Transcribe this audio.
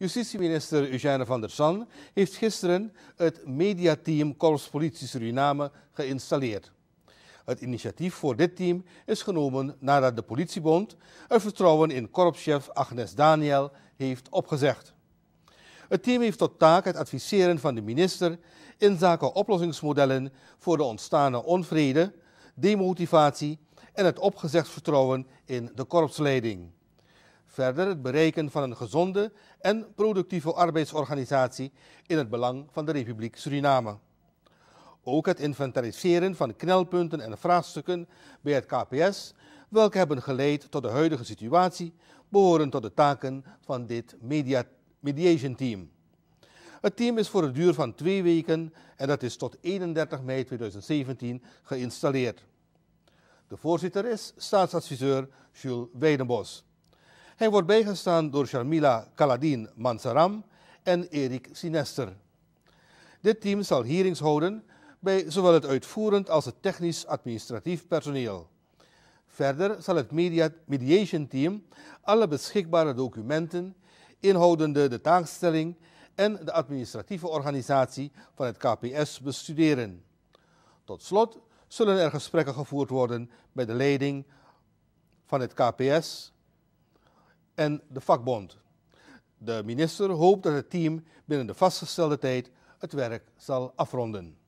Justitieminister Eugène van der San heeft gisteren het mediateam Korps Politie Suriname geïnstalleerd. Het initiatief voor dit team is genomen nadat de politiebond het vertrouwen in korpschef Agnes Daniel heeft opgezegd. Het team heeft tot taak het adviseren van de minister in zaken oplossingsmodellen voor de ontstane onvrede, demotivatie en het opgezegd vertrouwen in de korpsleiding. Verder het bereiken van een gezonde en productieve arbeidsorganisatie in het belang van de Republiek Suriname. Ook het inventariseren van knelpunten en vraagstukken bij het KPS, welke hebben geleid tot de huidige situatie, behoren tot de taken van dit mediation team. Het team is voor een duur van twee weken en dat is tot 31 mei 2017 geïnstalleerd. De voorzitter is staatsadviseur Jules Weidenbos. Hij wordt bijgestaan door Sharmila Kaladin Mansaram en Erik Sinester. Dit team zal hearings houden bij zowel het uitvoerend als het technisch-administratief personeel. Verder zal het mediation team alle beschikbare documenten, inhoudende de taakstelling en de administratieve organisatie van het KPS bestuderen. Tot slot zullen er gesprekken gevoerd worden met de leiding van het KPS en de vakbond. De minister hoopt dat het team binnen de vastgestelde tijd het werk zal afronden.